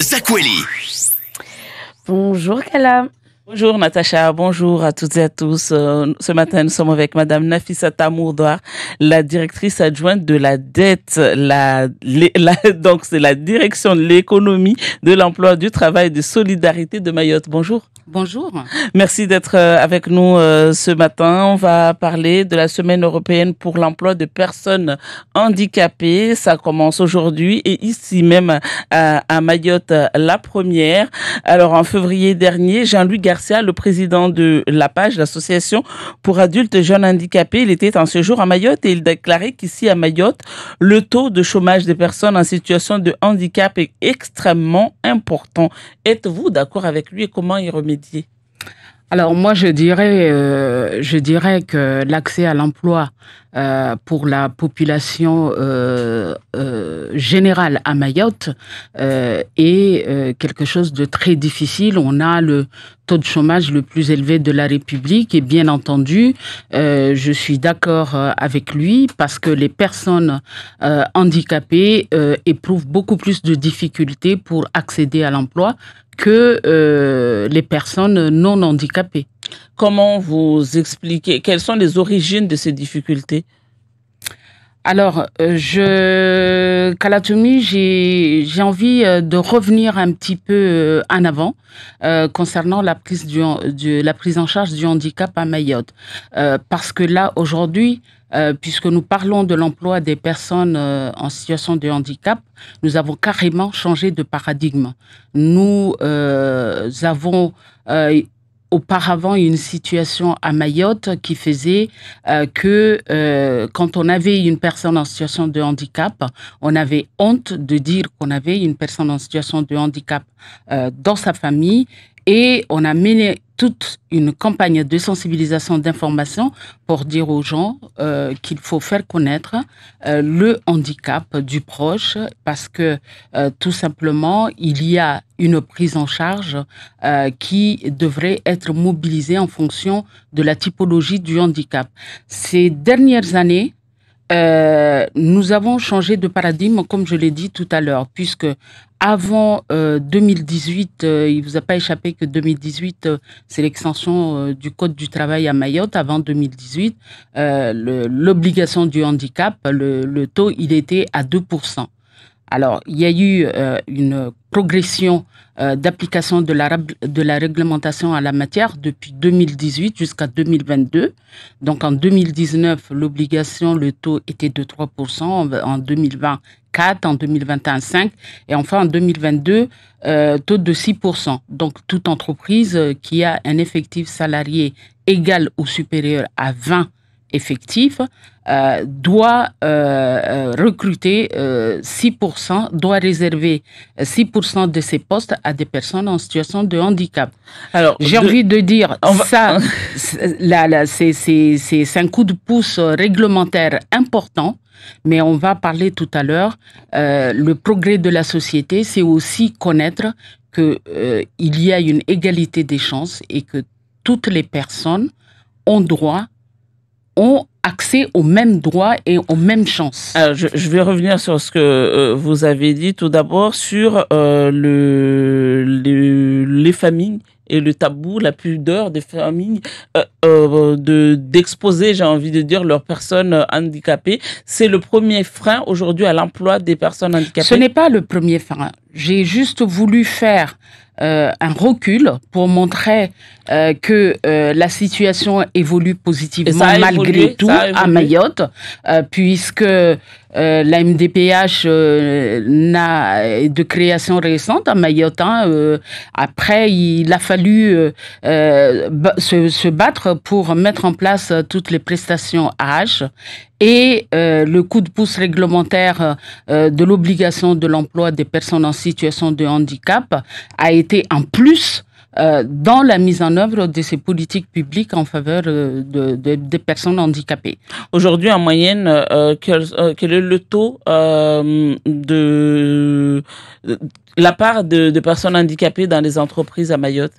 Zakweli. Bonjour Kala. Bonjour Natacha, bonjour à toutes et à tous. Euh, ce matin, nous sommes avec Madame Nafissa Tamourdoir, la directrice adjointe de la dette, la, donc c'est la direction de l'économie, de l'emploi, du travail et de solidarité de Mayotte. Bonjour. Bonjour. Merci d'être euh, avec nous euh, ce matin. On va parler de la Semaine européenne pour l'emploi de personnes handicapées. Ça commence aujourd'hui et ici même à, Mayotte la première. Alors en février dernier, Jean-Louis le président de page, l'association pour adultes et jeunes handicapés. Il était en jour à Mayotte et il déclarait qu'ici à Mayotte, le taux de chômage des personnes en situation de handicap est extrêmement important. Êtes-vous d'accord avec lui et comment y remédier? Alors moi, je dirais, euh, je dirais que l'accès à l'emploi euh, pour la population euh, générale à Mayotte est quelque chose de très difficile. On a le taux de chômage le plus élevé de la République et bien entendu, je suis d'accord avec lui parce que les personnes handicapées éprouvent beaucoup plus de difficultés pour accéder à l'emploi que euh, les personnes non handicapées. Comment vous expliquez Quelles sont les origines de ces difficultés alors, euh, je, Kalatumi, j'ai envie euh, de revenir un petit peu euh, en avant concernant la prise, du, la prise en charge du handicap à Mayotte. parce que là, aujourd'hui, puisque nous parlons de l'emploi des personnes en situation de handicap, nous avons carrément changé de paradigme. Nous avons auparavant une situation à Mayotte qui faisait euh, que euh, quand on avait une personne en situation de handicap, on avait honte de dire qu'on avait une personne en situation de handicap euh, dans sa famille et on a mené toute une campagne de sensibilisation, d'information pour dire aux gens euh, qu'il faut faire connaître euh, le handicap du proche parce que euh, tout simplement, il y a une prise en charge qui devrait être mobilisée en fonction de la typologie du handicap. Ces dernières années, nous avons changé de paradigme, comme je l'ai dit tout à l'heure, puisque avant 2018, euh, euh, il vous a pas échappé que 2018, euh, c'est l'extension du Code du travail à Mayotte. Avant 2018, l'obligation du handicap, le, le, taux, il était à 2%. Alors, il y a eu une progression euh, d'application de la, de la réglementation à la matière depuis 2018 jusqu'à 2022. Donc en 2019, l'obligation, le taux était de 3%, en 2020, 4%, en 2021, 5%, et enfin en 2022, euh, taux de 6%. Donc toute entreprise euh, qui a un effectif salarié égal ou supérieur à 20 effectifs, euh, doit euh, euh, recruter 6%, doit réserver 6% de ses postes à des personnes en situation de handicap. Alors, j'ai envie de dire, ça, là, là c'est un coup de pouce réglementaire important mais on va parler tout à l'heure, le progrès de la société, c'est aussi connaître qu'il euh, y a une égalité des chances et que toutes les personnes ont droit, ont accès aux mêmes droits et aux mêmes chances. je, vais revenir sur ce que euh, vous avez dit tout d'abord sur euh, le, les familles et le tabou, la pudeur des familles euh, de d'exposer, j'ai envie de dire, leurs personnes handicapées. C'est le premier frein aujourd'hui à l'emploi des personnes handicapées. Ce n'est pas le premier frein. J'ai juste voulu faire un recul pour montrer euh, que euh, la situation évolue positivement malgré tout à Mayotte, euh, puisque la MDPH n'a de création récente à Mayotte. Hein, après, il a fallu se, se, battre pour mettre en place toutes les prestations H. et le coup de pouce réglementaire de l'obligation de l'emploi des personnes en situation de handicap a été en plus euh, dans la mise en œuvre de ces politiques publiques en faveur euh, des personnes handicapées. Aujourd'hui, en moyenne, euh, quel, est le taux de la part de personnes handicapées dans les entreprises à Mayotte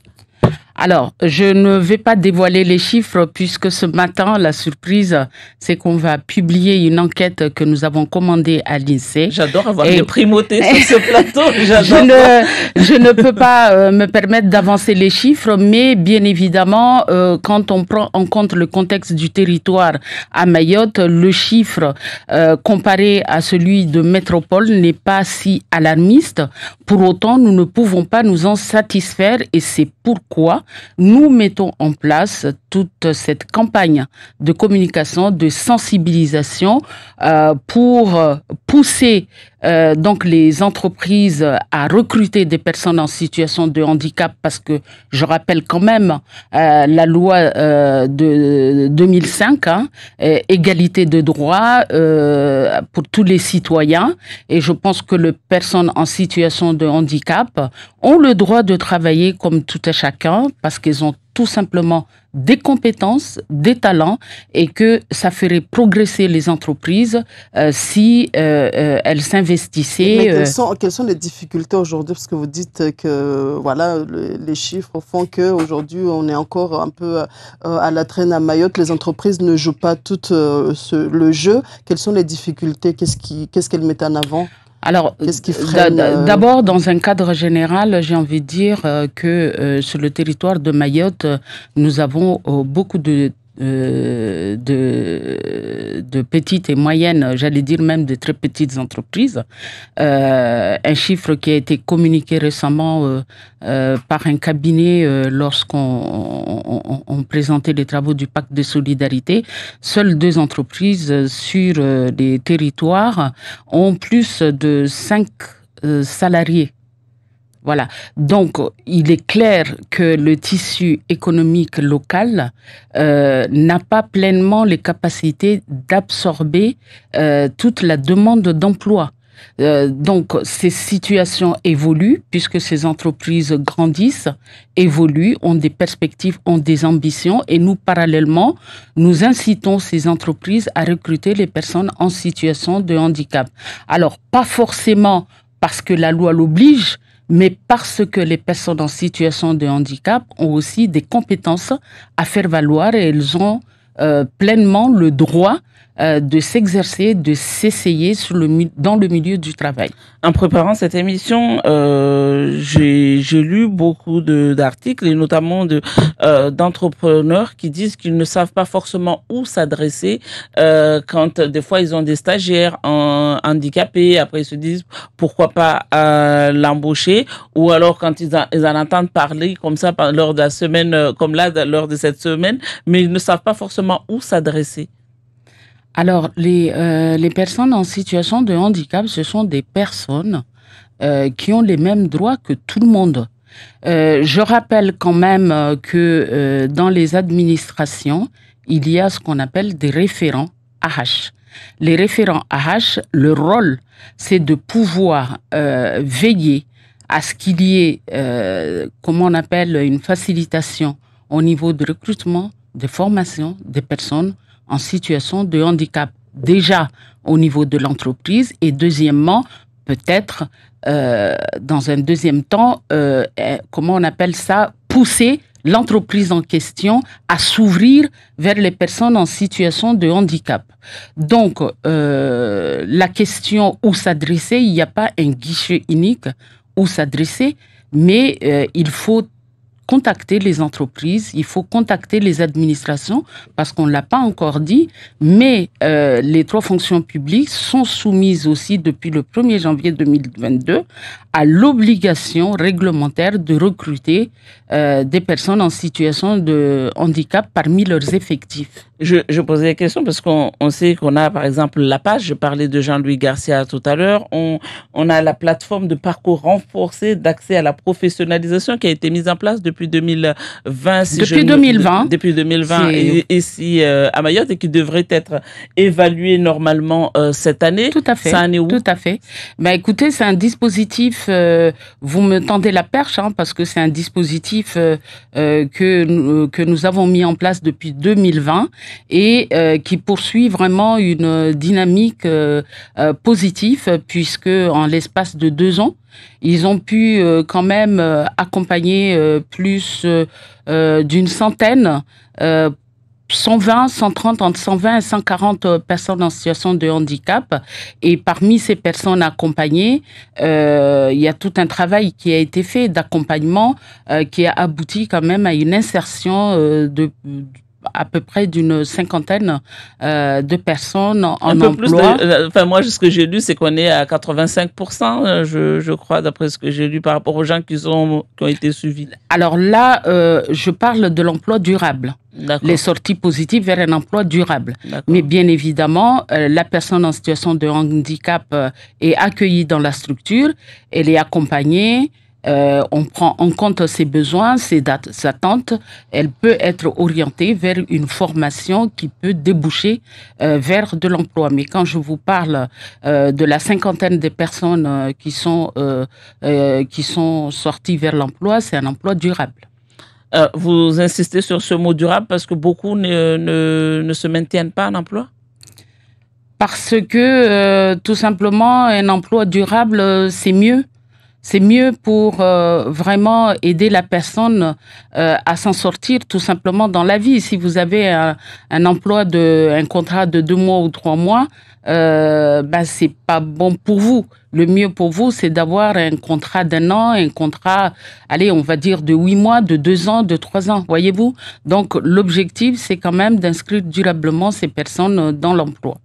alors, je ne vais pas dévoiler les chiffres puisque ce matin, la surprise, c'est qu'on va publier une enquête que nous avons commandée à l'INSEE. J'adore avoir des primautés sur ce plateau. Je ne, je ne peux pas euh, me permettre d'avancer les chiffres, mais bien évidemment, euh, quand on prend en compte le contexte du territoire à Mayotte, le chiffre euh, comparé à celui de métropole n'est pas si alarmiste. Pour autant, nous ne pouvons pas nous en satisfaire et c'est pourquoi nous mettons en place toute cette campagne de communication, de sensibilisation euh, pour pousser euh, donc les entreprises à recruter des personnes en situation de handicap parce que je rappelle quand même euh, la loi euh, de 2005, hein, égalité de droit pour tous les citoyens. Et je pense que les personnes en situation de handicap ont le droit de travailler comme tout et chacun parce qu'elles ont tout simplement des compétences, des talents et que ça ferait progresser les entreprises euh, si euh, euh, elles s'investissaient. quelles sont, les difficultés aujourd'hui Parce que vous dites que voilà, les chiffres font qu'aujourd'hui, on est encore un peu à la traîne à Mayotte. Les entreprises ne jouent pas tout le jeu. Quelles sont les difficultés Qu'est-ce qu'elles mettent en avant alors, euh, euh, d'abord, dans un cadre général, j'ai envie de dire euh, que sur le territoire de Mayotte, nous avons beaucoup de euh, de, de, petites et moyennes, j'allais dire même de très petites entreprises. Euh, un chiffre qui a été communiqué récemment euh, par un cabinet lorsqu'on on, présentait les travaux du pacte de solidarité, seules deux entreprises sur les territoires ont plus de cinq salariés voilà. Donc, il est clair que le tissu économique local euh, n'a pas pleinement les capacités d'absorber euh, toute la demande d'emploi. Euh, donc, ces situations évoluent puisque ces entreprises grandissent, évoluent, ont des perspectives, ont des ambitions et nous, parallèlement, nous incitons ces entreprises à recruter les personnes en situation de handicap. Alors, pas forcément parce que la loi l'oblige, mais parce que les personnes en situation de handicap ont aussi des compétences à faire valoir et elles ont euh, pleinement le droit euh, de s'exercer, de s'essayer le, dans le milieu du travail. En préparant cette émission, euh, j'ai lu beaucoup d'articles, et notamment d'entrepreneurs de, euh, qui disent qu'ils ne savent pas forcément où s'adresser euh, quand euh, des fois ils ont des stagiaires en, handicapés, après ils se disent pourquoi pas l'embaucher, ou alors quand ils, ils, en entendent parler comme ça lors de la semaine, comme là, lors de cette semaine, mais ils ne savent pas forcément où s'adresser. Alors, euh, les, personnes en situation de handicap, ce sont des personnes euh, qui ont les mêmes droits que tout le monde. Euh, je rappelle quand même que dans les administrations, il y a ce qu'on appelle des référents AH. Les référents AH, le rôle, c'est de pouvoir veiller à ce qu'il y ait, comment on appelle, une facilitation au niveau de recrutement, de formation des personnes en situation de handicap déjà au niveau de l'entreprise et deuxièmement, peut-être euh, dans un deuxième temps, euh, euh, comment on appelle ça, pousser l'entreprise en question à s'ouvrir vers les personnes en situation de handicap. Donc, la question où s'adresser, il n'y a pas un guichet unique où s'adresser, mais il faut contacter les entreprises, il faut contacter les administrations, parce qu'on ne l'a pas encore dit, mais euh, les trois fonctions publiques sont soumises aussi depuis le 1er janvier 2022 à l'obligation réglementaire de recruter euh, des personnes en situation de handicap parmi leurs effectifs. Je, posais la question parce qu'on sait qu'on a par exemple la page, je parlais de Jean-Louis Garcia tout à l'heure, on a la plateforme de parcours renforcé d'accès à la professionnalisation qui a été mise en place depuis depuis 2020. 2020. et, ici euh, à Mayotte et qui devrait être évalué normalement euh, cette année. Tout à fait. Tout à fait. Ben, écoutez, c'est un dispositif, euh, vous me tendez la perche, hein, parce que c'est un dispositif que, que nous avons mis en place depuis 2020 et qui poursuit vraiment une dynamique positive, puisque en l'espace de deux ans, ils ont pu euh, quand même euh, accompagner euh, plus d'une centaine 120, 130, entre 120 et 140 personnes en situation de handicap. Et parmi ces personnes accompagnées, il y a tout un travail qui a été fait d'accompagnement qui a abouti quand même à une insertion de à peu près d'une cinquantaine euh, de personnes en, emploi. Euh, enfin, moi, ce que j'ai lu, c'est qu'on est à 85%, euh, je, crois, d'après ce que j'ai lu par rapport aux gens qui, ont qui ont été suivis. Alors là, je parle de l'emploi durable les sorties positives vers un emploi durable. Mais bien évidemment, la personne en situation de handicap est accueillie dans la structure, elle est accompagnée, euh, on prend en compte ses besoins, ses attentes, elle peut être orientée vers une formation qui peut déboucher euh, vers de l'emploi. Mais quand je vous parle euh, de la cinquantaine de personnes qui sont qui sont sorties vers l'emploi, c'est un emploi durable. vous insistez sur ce mot durable parce que beaucoup ne, ne se maintiennent pas en emploi Parce que tout simplement, un emploi durable, c'est mieux c'est mieux pour euh, vraiment aider la personne euh, à s'en sortir tout simplement dans la vie. Si vous avez un, emploi de un contrat de deux mois ou trois mois, euh, ben c'est pas bon pour vous. Le mieux pour vous, c'est d'avoir un contrat d'un an, un contrat, allez, on va dire de huit mois, de deux ans, de trois ans, voyez-vous. Donc l'objectif, c'est quand même d'inscrire durablement ces personnes dans l'emploi.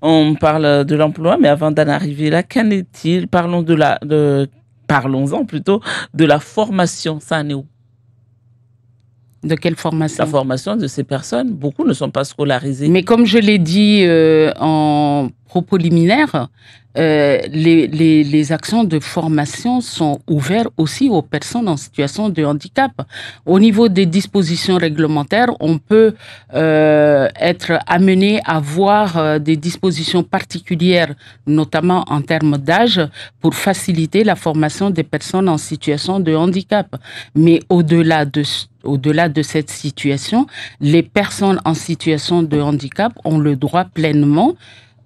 On parle de l'emploi, mais avant d'en arriver là, qu'en est-il Parlons de la de parlons-en plutôt de la formation. Ça en est où de quelle formation La formation de ces personnes. Beaucoup ne sont pas scolarisées. Mais comme je l'ai dit euh, en propos euh, les, actions de formation sont ouvertes aussi aux personnes en situation de handicap. Au niveau des dispositions réglementaires, on peut euh, être amené à voir euh, des dispositions particulières, notamment en termes d'âge, pour faciliter la formation des personnes en situation de handicap. Mais au-delà de cette situation, les personnes en situation de handicap ont le droit pleinement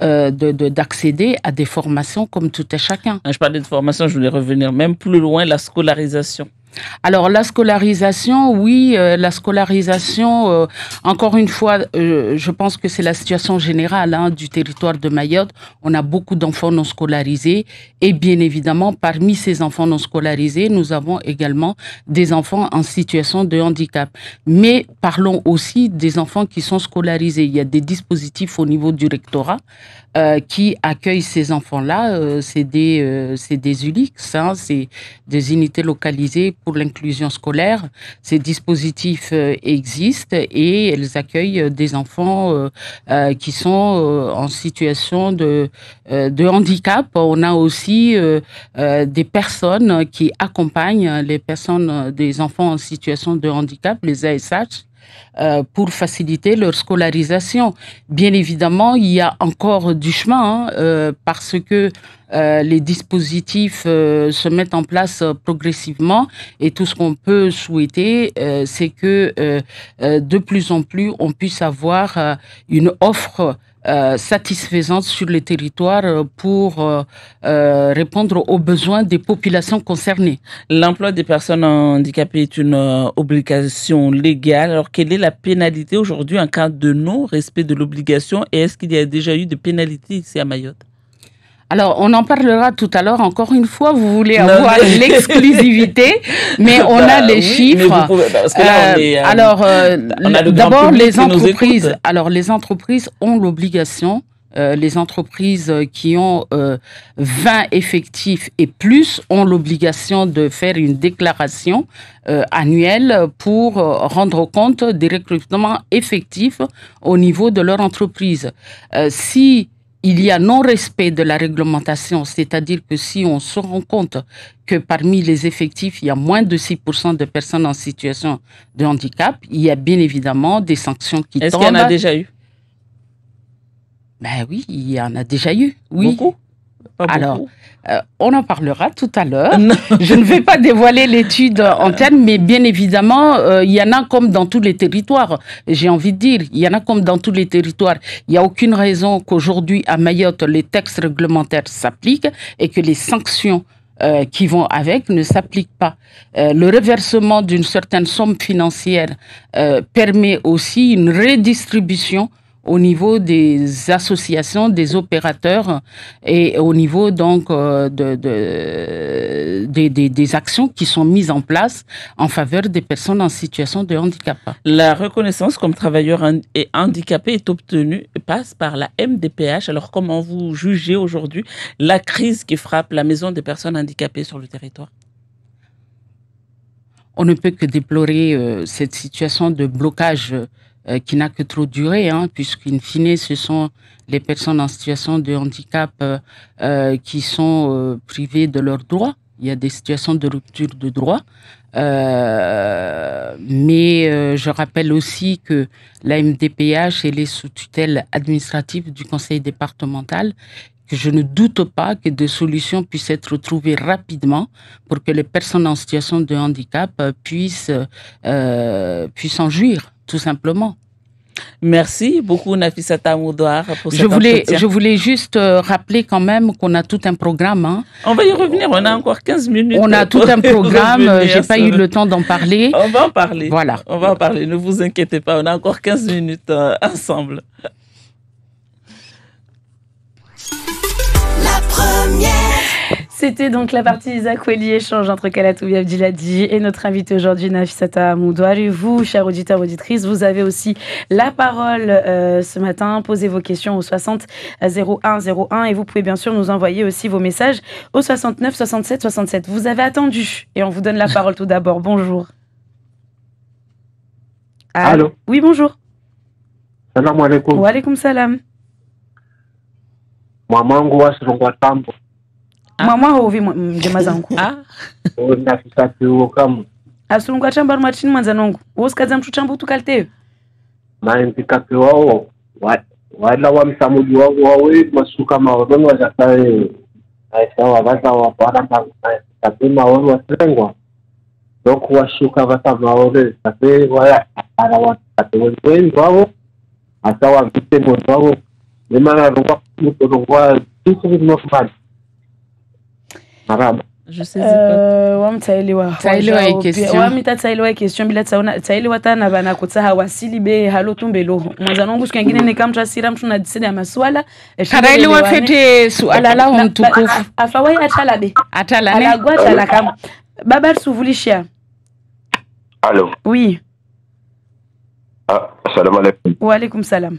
euh, de d'accéder à des formations comme tout et chacun. Je parlais de formation, je voulais revenir même plus loin, la scolarisation. Alors la scolarisation, oui, euh, la scolarisation, euh, encore une fois, euh, je pense que c'est la situation générale hein, du territoire de Mayotte. On a beaucoup d'enfants non scolarisés et bien évidemment, parmi ces enfants non scolarisés, nous avons également des enfants en situation de handicap. Mais parlons aussi des enfants qui sont scolarisés. Il y a des dispositifs au niveau du rectorat euh, qui accueillent ces enfants-là. Euh, c'est des, euh, c'est des ULIX, hein, c'est des unités localisées pour l'inclusion scolaire. Ces dispositifs existent et elles accueillent des enfants qui sont en situation de, de handicap. On a aussi des personnes qui accompagnent les personnes, des enfants en situation de handicap, les ASH. Euh, pour faciliter leur scolarisation. Bien évidemment, il y a encore du chemin hein, euh, parce que euh, les dispositifs se mettent en place progressivement et tout ce qu'on peut souhaiter, c'est que de plus en plus, on puisse avoir une offre euh, satisfaisante sur le territoire euh, pour euh, répondre aux besoins des populations concernées. L'emploi des personnes handicapées est une obligation légale. Alors, quelle est la pénalité aujourd'hui en cas de non-respect de l'obligation et est-ce qu'il y a déjà eu de pénalités ici à Mayotte alors, on en parlera tout à l'heure. Encore une fois, vous voulez avoir l'exclusivité, mais on bah a les chiffres. Euh, euh, alors, euh, d'abord, les entreprises. Alors, les entreprises ont l'obligation. les entreprises qui ont 20 effectifs et plus ont l'obligation de faire une déclaration annuelle pour rendre compte des recrutements effectifs au niveau de leur entreprise. si il y a non-respect de la réglementation, c'est-à-dire que si on se rend compte que parmi les effectifs, il y a moins de 6% de personnes en situation de handicap, il y a bien évidemment des sanctions qui tombent. Est-ce qu'il y en a déjà eu Ben oui, il y en a déjà eu, oui. Beaucoup alors, euh, on en parlera tout à l'heure. Je ne vais pas dévoiler l'étude en termes, mais bien évidemment, euh, il y en a comme dans tous les territoires. J'ai envie de dire, il y en a comme dans tous les territoires. Il n'y a aucune raison qu'aujourd'hui, à Mayotte, les textes réglementaires s'appliquent et que les sanctions euh, qui vont avec ne s'appliquent pas. le reversement d'une certaine somme financière permet aussi une redistribution au niveau des associations, des opérateurs et au niveau donc euh, de, des actions qui sont mises en place en faveur des personnes en situation de handicap. La reconnaissance comme travailleur et handicapé est obtenue et passe par la MDPH. Alors comment vous jugez aujourd'hui la crise qui frappe la maison des personnes handicapées sur le territoire on ne peut que déplorer euh, cette situation de blocage euh, qui n'a que trop duré, hein, puisqu'in fine, ce sont les personnes en situation de handicap euh, euh, qui sont privées de leurs droits. Il y a des situations de rupture de droits. mais je rappelle aussi que la MDPH, elle est sous tutelle administrative du conseil départemental je ne doute pas que des solutions puissent être trouvées rapidement pour que les personnes en situation de handicap puissent, euh, en jouir, tout simplement. Merci beaucoup, Nafisa Moudoir, pour je voulais, Je voulais juste euh, rappeler quand même qu'on a tout un programme. Hein. On va y revenir, on a encore 15 minutes. On a tout un programme, je n'ai pas eu le temps d'en parler. On va en parler. Voilà. On va en parler, ne vous inquiétez pas, on a encore 15 minutes euh, ensemble. C'était donc la partie Isaac échange entre Kalatoumi Abdiladi et notre invité aujourd'hui, Nafisata allez Vous, chers auditeurs, auditrices, vous avez aussi la parole euh, ce matin. Posez vos questions au 60 01 01 et vous pouvez bien sûr nous envoyer aussi vos messages au 69 67 67. Vous avez attendu et on vous donne la parole tout d'abord. Bonjour. Allô Oui, bonjour. Salam alaikum. Wa alaikum salam. mwamwangu wasirungwa tambo mwamwa hovi mjema zangu ndafisatiwo kamwe asirungwa tambo ari matini mwanzanongu wosikadza mtu tambo kuti ukaliteyo wala wamsamudi wawo wawe masuka maoroni wazasawe aisawa vasawapara sape maori wasirengwa doko washuka vasamaore sape waya ara watate asawavite mondi les Marois, le roi wamtaelewa kesho bila taelewa tana vana kutsaha wasili be halo tumbeloho mwazanongu siku yengine nikamtrasira mtu nadisida maswala karaelewa e fete suala lao mtukufu afawai atalabe atalane alagwa talakamu baba tusuvulisha alo oui assalamu alaikum wa alaikum salam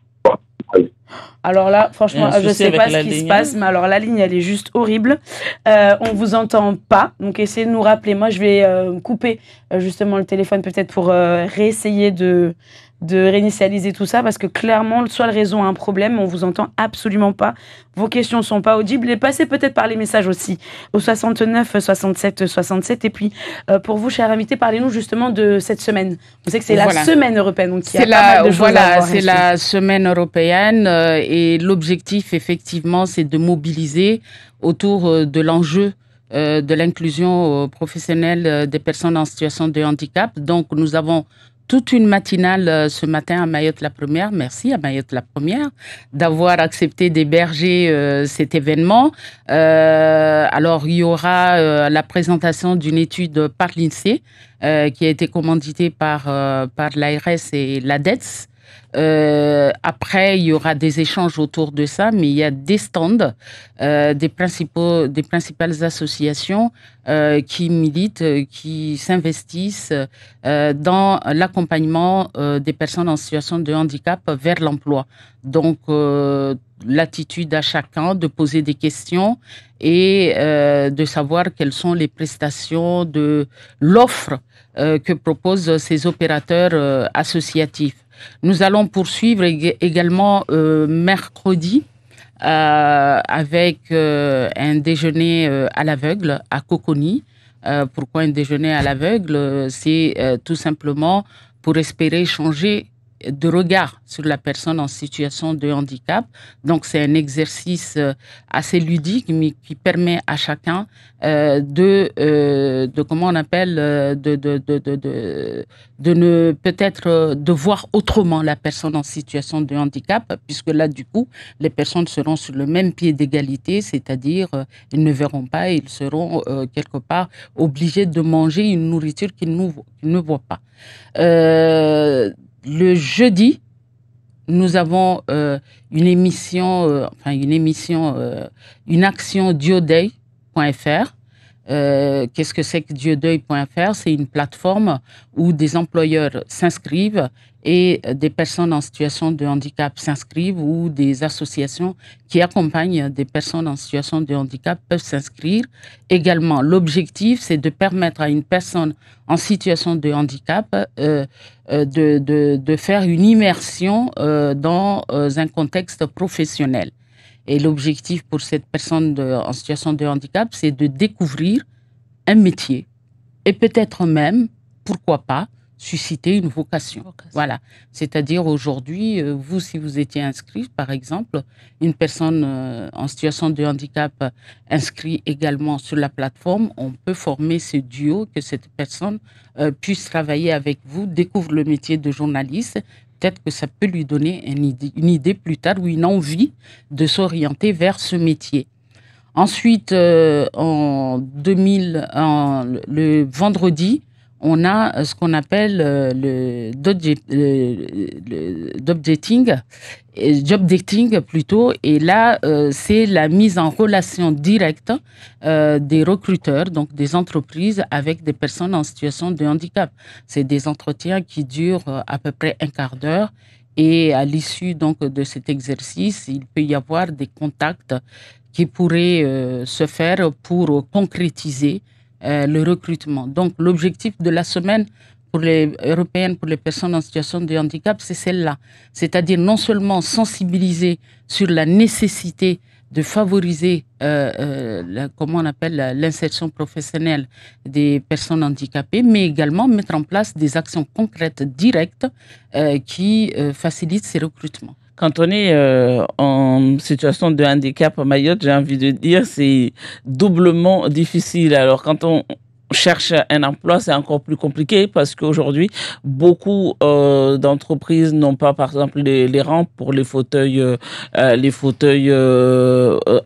Alors là, franchement, je ne sais pas ce qui se passe, mais alors la ligne, elle est juste horrible. On euh, on vous entend pas, donc essayez de nous rappeler. Moi, je vais euh, couper euh, justement le téléphone peut-être pour réessayer de, de réinitialiser tout ça parce que clairement, soit le réseau a un problème, on vous entend absolument pas. Vos questions sont pas audibles et passez peut-être par les messages aussi au 69 67 67. Et puis, euh, pour vous, chers invités, parlez-nous justement de cette semaine. Vous savez que c'est la semaine européenne, donc il Voilà, c'est la semaine européenne euh, et l'objectif, effectivement, c'est de mobiliser autour euh, de l'enjeu de l'inclusion professionnelle des personnes en situation de handicap. Donc, nous avons toute une matinale euh, ce matin à Mayotte la Première. Merci à Mayotte la Première d'avoir accepté d'héberger euh, cet événement. Euh, alors, il y aura la présentation d'une étude par l'INSEE qui a été commanditée par, par l'ARS et l'ADETS euh, après, il y aura des échanges autour de ça, mais il y a des stands euh, des, principaux, des principales associations euh, qui militent, qui s'investissent dans l'accompagnement des personnes en situation de handicap vers l'emploi. Donc, l'attitude à chacun de poser des questions et de savoir quelles sont les prestations de l'offre que proposent ces opérateurs associatifs. Nous allons poursuivre également euh, mercredi euh, avec euh, un déjeuner à l'aveugle à Coconi. pourquoi un déjeuner à l'aveugle C'est tout simplement pour espérer changer de regard sur la personne en situation de handicap. Donc c'est un exercice euh, assez ludique, mais qui permet à chacun euh, de, euh, de, comment on appelle, de, de, de, de, de ne peut-être de voir autrement la personne en situation de handicap, puisque là, du coup, les personnes seront sur le même pied d'égalité, c'est-à-dire ils ne verront pas, ils seront quelque part obligés de manger une nourriture qu'ils ne, voient pas le jeudi, nous avons euh, une émission, euh, enfin une émission, euh, une action diodeuil.fr. Qu'est-ce que c'est que diodeuil.fr C'est une plateforme où des employeurs s'inscrivent et des personnes en situation de handicap s'inscrivent ou des associations qui accompagnent des personnes en situation de handicap peuvent s'inscrire. Également, l'objectif, c'est de permettre à une personne en situation de handicap euh, euh, de, de, de, faire une immersion euh, dans un contexte professionnel. Et l'objectif pour cette personne en situation de handicap, c'est de découvrir un métier et peut-être même, pourquoi pas, susciter une vocation. Voilà. C'est-à-dire aujourd'hui, euh, vous, si vous étiez inscrit, par exemple, une personne euh, en situation de handicap euh, inscrit également sur la plateforme, on peut former ce duo, que cette personne puisse travailler avec vous, découvre le métier de journaliste. Peut-être que ça peut lui donner une idée, plus tard ou une envie de s'orienter vers ce métier. Ensuite, en 2000, le vendredi, on a euh, ce qu'on appelle euh, le, job dating, plutôt, et là euh, c'est la mise en relation directe des recruteurs, donc des entreprises avec des personnes en situation de handicap. C'est des entretiens qui durent à peu près un quart d'heure et à l'issue donc de cet exercice, il peut y avoir des contacts qui pourraient se faire pour concrétiser euh, le recrutement. Donc l'objectif de la semaine pour les européennes, pour les personnes en situation de handicap, c'est celle-là. C'est-à-dire non seulement sensibiliser sur la nécessité de favoriser, euh, euh, comment on appelle, l'insertion professionnelle des personnes handicapées, mais également mettre en place des actions concrètes, directes, qui facilitent ces recrutements quand on est euh, en situation de handicap à Mayotte, j'ai envie de dire, c'est doublement difficile. Alors quand on cherche un emploi, c'est encore plus compliqué parce qu'aujourd'hui, beaucoup euh, d'entreprises n'ont pas, par exemple, les, rampes pour les fauteuils, euh, les fauteuils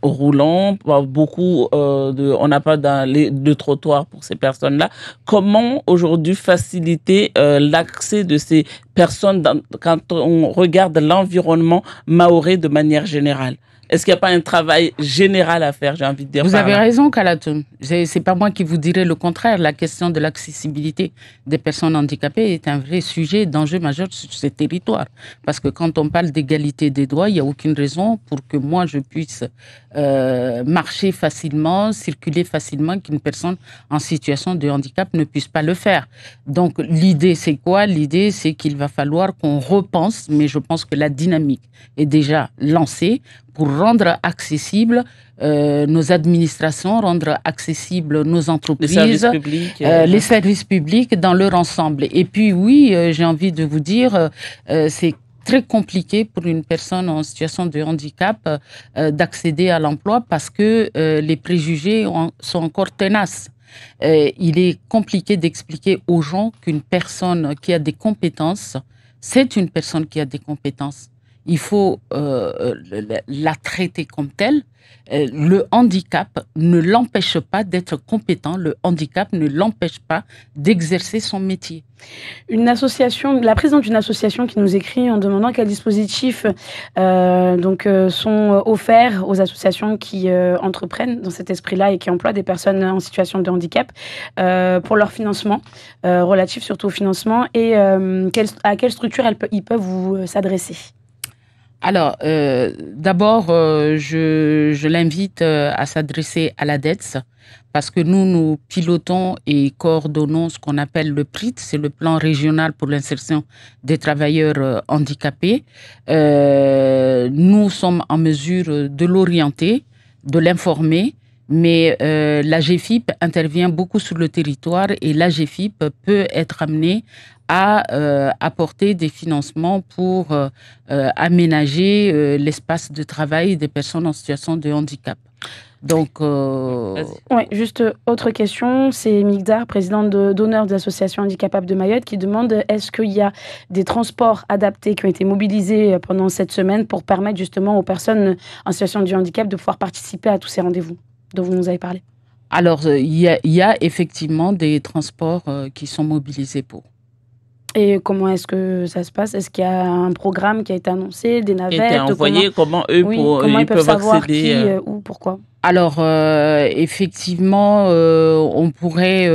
roulants. Beaucoup, de, on n'a pas de trottoir pour ces personnes-là. Comment aujourd'hui faciliter l'accès de ces personne, quand on regarde l'environnement maoré de manière générale Est-ce qu'il n'y a pas un travail général à faire, j'ai envie de dire Vous avez raison, raison, Ce C'est pas moi qui vous dirai le contraire. La question de l'accessibilité des personnes handicapées est un vrai sujet d'enjeu majeur sur ces territoires. Parce que quand on parle d'égalité des droits, il n'y a aucune raison pour que moi je puisse euh, marcher facilement, circuler facilement, qu'une personne en situation de handicap ne puisse pas le faire. Donc l'idée, c'est quoi L'idée, c'est qu'il va va falloir qu'on repense, mais je pense que la dynamique est déjà lancée pour rendre accessibles euh, nos administrations, rendre accessibles nos entreprises, euh, euh, les services, publics, dans leur ensemble. Et puis oui, j'ai envie de vous dire, c'est très compliqué pour une personne en situation de handicap d'accéder à l'emploi parce que les préjugés sont encore tenaces. Euh, il est compliqué d'expliquer aux gens qu'une personne qui a des compétences, c'est une personne qui a des compétences il faut euh, euh, la traiter comme telle. Euh, le handicap ne l'empêche pas d'être compétent, le handicap ne l'empêche pas d'exercer son métier. Une association, la présidente d'une association qui nous écrit en demandant quels dispositifs donc, sont offerts aux associations qui entreprennent dans cet esprit-là et qui emploient des personnes en situation de handicap pour leur financement, relatif surtout au financement, et à quelle structure ils peuvent vous s'adresser. Alors, euh, d'abord, euh, je, l'invite euh, à s'adresser à la DETS parce que nous, nous pilotons et coordonnons ce qu'on appelle le PRIT, c'est le plan régional pour l'insertion des travailleurs handicapés. nous sommes en mesure de l'orienter, de l'informer, mais euh, la GFIP intervient beaucoup sur le territoire et la peut être amenée à euh, apporter des financements pour euh, euh, aménager l'espace de travail des personnes en situation de handicap. Donc, ouais, juste autre question, c'est Migdar, présidente d'honneur de, l'association handicapable de Mayotte, qui demande est-ce qu'il y a des transports adaptés qui ont été mobilisés pendant cette semaine pour permettre justement aux personnes en situation de handicap de pouvoir participer à tous ces rendez-vous dont vous nous avez parlé Alors, il y a effectivement des transports qui sont mobilisés pour. Et comment est-ce que ça se passe Est-ce qu'il y a un programme qui a été annoncé, des navettes Qui Comment, eux, pour, ils, peuvent, accéder euh? Euh, ou pourquoi alors, euh, effectivement, on pourrait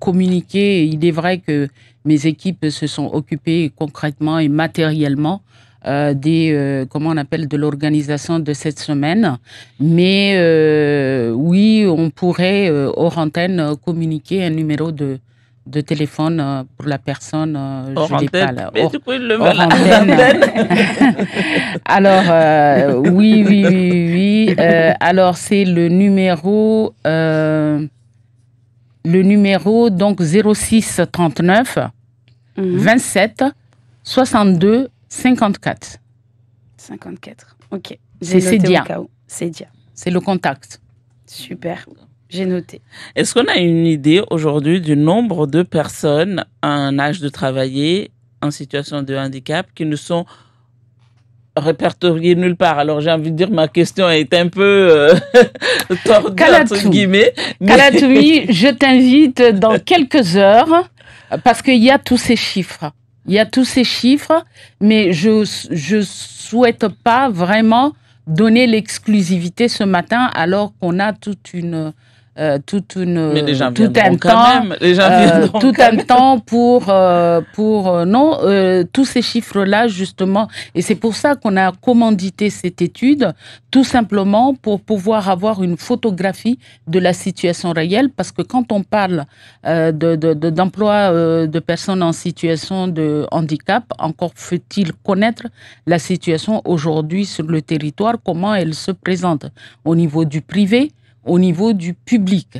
communiquer. Il est vrai que mes équipes se sont occupées concrètement et matériellement des, comment on appelle, de l'organisation de cette semaine. Mais oui, on pourrait, hors antenne, communiquer un numéro de, de téléphone euh, pour la personne. je Pas, là. Alors, oui, oui, oui, oui. Euh, alors, c'est le numéro. Euh, le numéro donc 06 39 27 62 54. 54, ok. C'est Cédia. C'est C'est le contact. Super. J'ai noté. Est-ce qu'on a une idée aujourd'hui du nombre de personnes à un âge de travailler en situation de handicap qui ne sont répertoriées nulle part Alors j'ai envie de dire ma question est un peu euh, tordue entre guillemets. je t'invite dans quelques heures parce qu'il y a tous ces chiffres. Il y a tous ces chiffres, mais je je souhaite pas vraiment donner l'exclusivité ce matin alors qu'on a toute une euh, Mais tout un temps, euh, tout un temps pour euh, pour non tous ces chiffres là justement et c'est pour ça qu'on a commandité cette étude tout simplement pour pouvoir avoir une photographie de la situation réelle parce que quand on parle d'emploi de, de, personnes en situation de handicap encore faut-il connaître la situation aujourd'hui sur le territoire comment elle se présente au niveau du privé au niveau du public.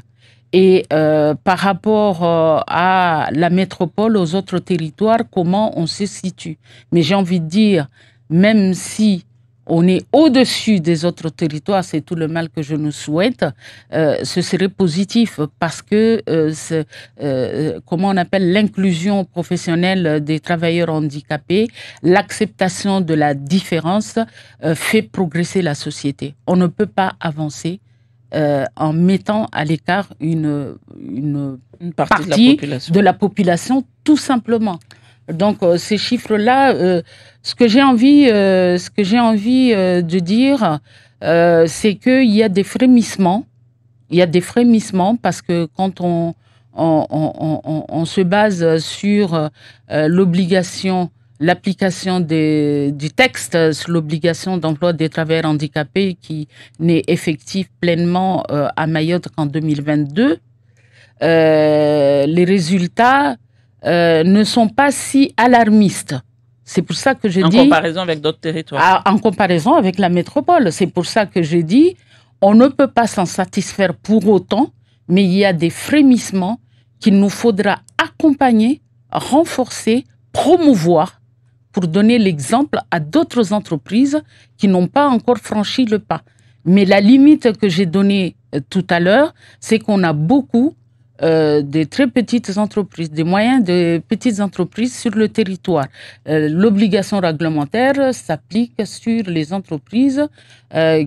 Et euh, par rapport euh, à la métropole, aux autres territoires, comment on se situe. Mais j'ai envie de dire, même si on est au-dessus des autres territoires, c'est tout le mal que je nous souhaite, euh, ce serait positif parce que, comment on appelle l'inclusion professionnelle des travailleurs handicapés, l'acceptation de la différence fait progresser la société. On ne peut pas avancer euh, en mettant à l'écart une, partie, de, la population. tout simplement. Donc euh, ces chiffres-là, euh, ce que j'ai envie, ce que j'ai envie de dire, c'est qu'il y a des frémissements. Il y a des frémissements parce que quand on se base sur l'obligation l'application du texte sur l'obligation d'emploi des travailleurs handicapés qui n'est effective pleinement euh, à Mayotte qu'en 2022, euh, les résultats euh, ne sont pas si alarmistes. C'est pour ça que je dis En comparaison avec d'autres territoires. Ah, en comparaison avec la métropole. C'est pour ça que j'ai dit, on ne peut pas s'en satisfaire pour autant, mais il y a des frémissements qu'il nous faudra accompagner, renforcer, promouvoir pour donner l'exemple à d'autres entreprises qui n'ont pas encore franchi le pas. Mais la limite que j'ai donnée euh, tout à l'heure, c'est qu'on a beaucoup euh, de très petites entreprises, des moyens de petites entreprises sur le territoire. Euh, l'obligation réglementaire s'applique sur les entreprises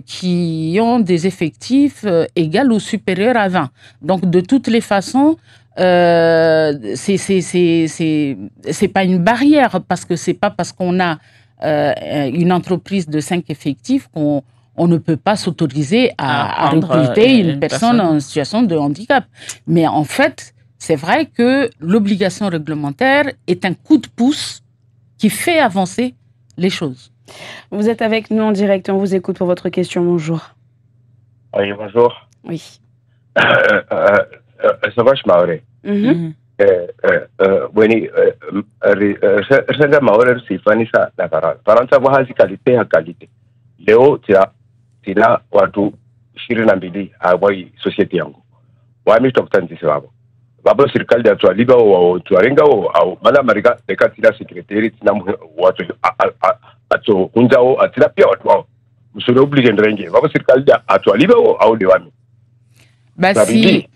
qui ont des effectifs égaux ou supérieurs à 20. Donc, de toutes les façons, euh, c'est pas une barrière parce que c'est pas parce qu'on a euh, une entreprise de 5 effectifs qu'on on ne peut pas s'autoriser à, recruter euh, une, personne, en situation de handicap. Mais en fait, c'est vrai que l'obligation réglementaire est un coup de pouce qui fait avancer les choses. Vous êtes avec nous en direct, on vous écoute pour votre question. Bonjour. Oui, bonjour. Oui. Eh, eh, savaş mawre mm-hmm. mm-hmm. eh, weni senga mawre risifanisa na faransa faransa kwa kalite ya kalite leo tina, tina watu ishirini na mbili awai society yangu wami twakutanzisi wavo vapo serikali ya twaliva wo twarenga wo au mana marika leka tila sekreteri tina watu ato hunzawo atila pia watu wao msore oblige ndrenge vapo serikali ya atwaliva wo au lewami basi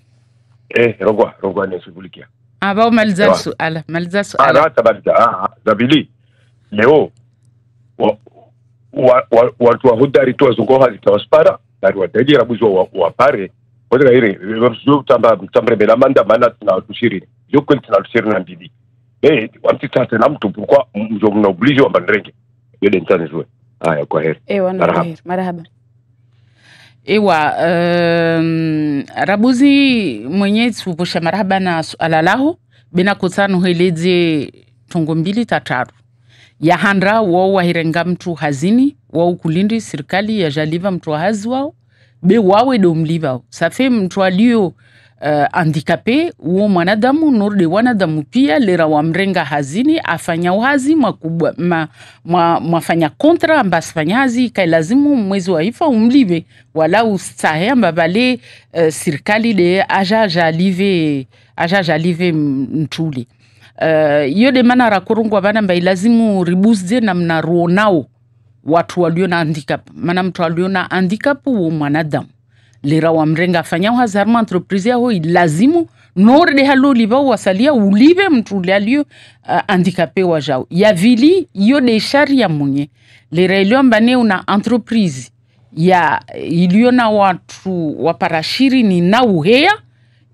eh, Rogwa Rogwa anayeshughulikia ambao ah, umaliza suala maliza ah, suala ah, tabaliza ah, za bili leo wa, wa, wa, watu wa hudari tu wazungoha litawaspara dari wataji rabuzi wa, wa pare wotega ire tamba mtamremela manda mana tina watu kweli tina na mbili eh wamti tata na mtu pourquoi mjo mnaobulizi wa mbanrenge yode ntani zwe haya kwa heri eh wana marahaba, marahaba ewa um, rabuzi mwenye tsuvusha marhabana alalaho bena kutsanoheledze tungo mbili tataru yahandra wao wahirenga mtu hazini wau kulindi sirikali yazhaliva mtu hazi wao be wawe safe mtu alio uh, handikape huo mwanadamu nurde wanadamu pia lera wa mrenga hazini afanya wazi makubwa ma, ma, mafanya kontra ambas fanyazi kai lazimu mwezi wa ifa umlive wala ustahe ambabale uh, sirikali de aja jalive aja jalive mtuli uh, iyo de mana rakorongwa vana mba lazimu ribuzde na mnaruonao watu waliona handicap mana mtu alio handicap wo mwanadamu lera wamrenga afanya uhazari maentreprise yao ilazimu norde halo liva wasalia ulive mntu lalio uh, andikape wa wajao yavili iyo deshari ya munye lera iliyombane una entreprise ya iliyo na watu waparashiri ni na uhea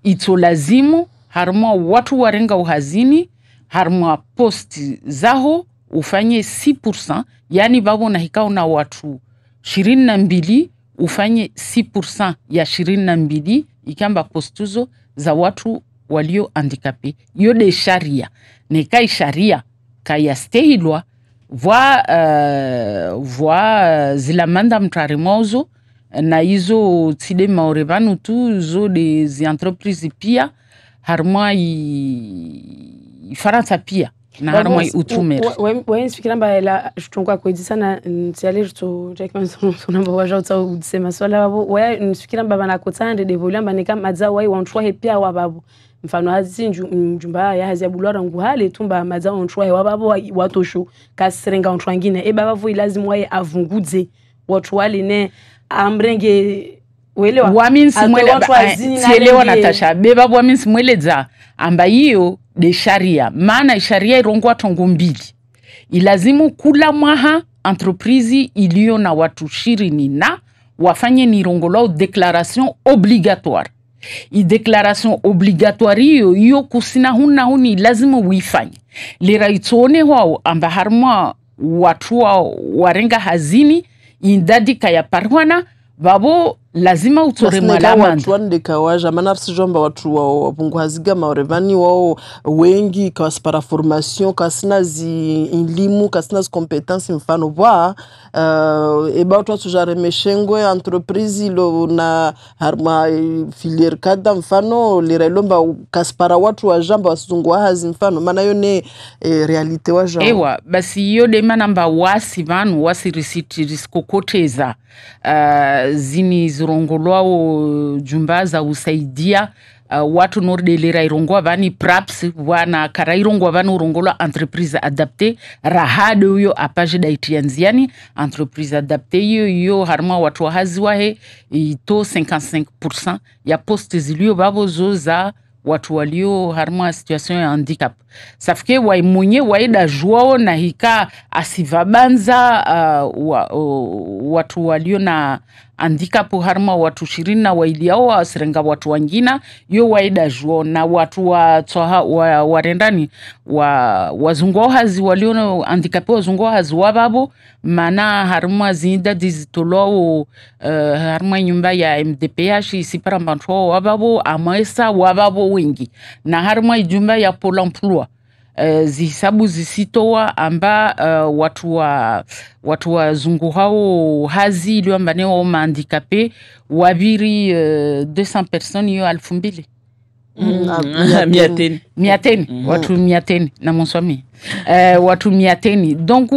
ito lazimu harumwa watu warenga uhazini harumwa posti zaho ufanye 6 yani vavo nahikao na watu ishirini na mbili ufanye 6% ya ishirini na mbili ikamba postuzo za watu walio handikape yode sharia neka sharia kayastehilwa vwa, uh, vwa euh, zilamanda mtarimo uzo na izo tside maore vanu tu de zi entreprise pia i faransa pia na hari mwa utumira wensifikira mbaela tutungwa kwezi sana ntiale jitu jakima sonamba waja utsa utsema swala babo waya nsifikira mbaba nakotsande devolya mbanika madza wai wantwa hepia wa babo mfano hazi njumba ya hazi ya bulwara nguhale tumba madza wantwa wa babo watoshu kasirenga wantwa ngine e baba vo ilazimu waye avungudze watu wali ne amrenge uelewa eh, natasha amba iyo de sharia maana sharia irongwa tongo mbili ilazimu kula mwaha entreprise iliyo na watu shirini na wafanye nirongo lao declaration obligatoire ideclaration obligatoire iyo iyo kusina huna huni lazima wifanye lera itsone hwao amba harimwa watu wao warenga hazini indadi kaya parwana vavo lazima utore mwalamanda waneka waje amana afisijomba watu wao wapungu hazigama orevani wao wengi kawasipara formation kasina zi ilimu kasina zi competence mfano bwa uh, eh, eba watu watujaremeshengwe entreprise ilo na harma filiere kada mfano lira ilomba kasipara watu wajamba wasizungua hazi mfano maana yo ne eh, realite waja ewa basi yo dema namba wasi vanu wasi risiti risikokoteza uh, eh, zini zo zirongolwawo dzumba eh, zausaidia uh, eh, watu nodelera irongwa vani praps vana kara irongwa vanorongolwa entreprise adapte rahade uyo apaje daitiya nziani entreprise adapte iyo iyo harimo watu wahaziwahe ito 55 ya poste ziliyo vavozo za watu walio harimo situation ya handicap safike waimunye waidajwao na hika asivabanza uh, wa, uh, watu walio na andhikapo harima watu ishirini na waidiao waserenga watu wangina yo waida juo na watu wa tsoha wa warendani wa wazungu hazi walio andhikapo wazungu hazi wababo mana harima zinda dizitolo uh, eh, harima nyumba ya MDPH isipara mantro wababo amaesa wababo wengi na harima ijumba ya Pôle emploi Eh, zihisabu zisitoa amba uh, watu wa watu wazungu hao hazi wao mahandikape wabiri uh, eh, 200 personnes iyo alfu mbili Mm. mm ah, ah, miateni mm. watu mm. miateni na monswami uh, watu miateni donc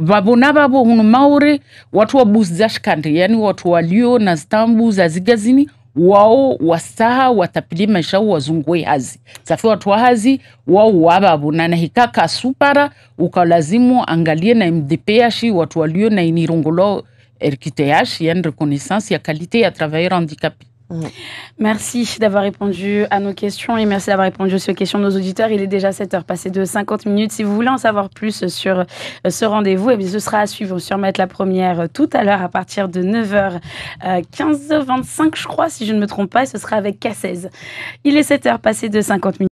babona babo hunu maore watu wa bus zashkandri yani watu walio na stambu za zigazini wao wasaha watapilimaishawo wazungue hazi safi wa hazi wao na hikaka supara ukalazimu angalie na mdph watu walio na inirungulo erkiteyashi yani reconnaissance ya kalite ya travailleur handicapé Merci d'avoir répondu à nos questions et merci d'avoir répondu aux questions de nos auditeurs. Il est déjà 7h passé de 50 minutes. Si vous voulez en savoir plus sur euh, ce rendez-vous, eh ce sera à suivre sur Mettre la Première euh, tout à l'heure à partir de 9h15, 25 euh, je crois, si je ne me trompe pas, ce sera avec K16. Il est 7h passé de 50 minutes.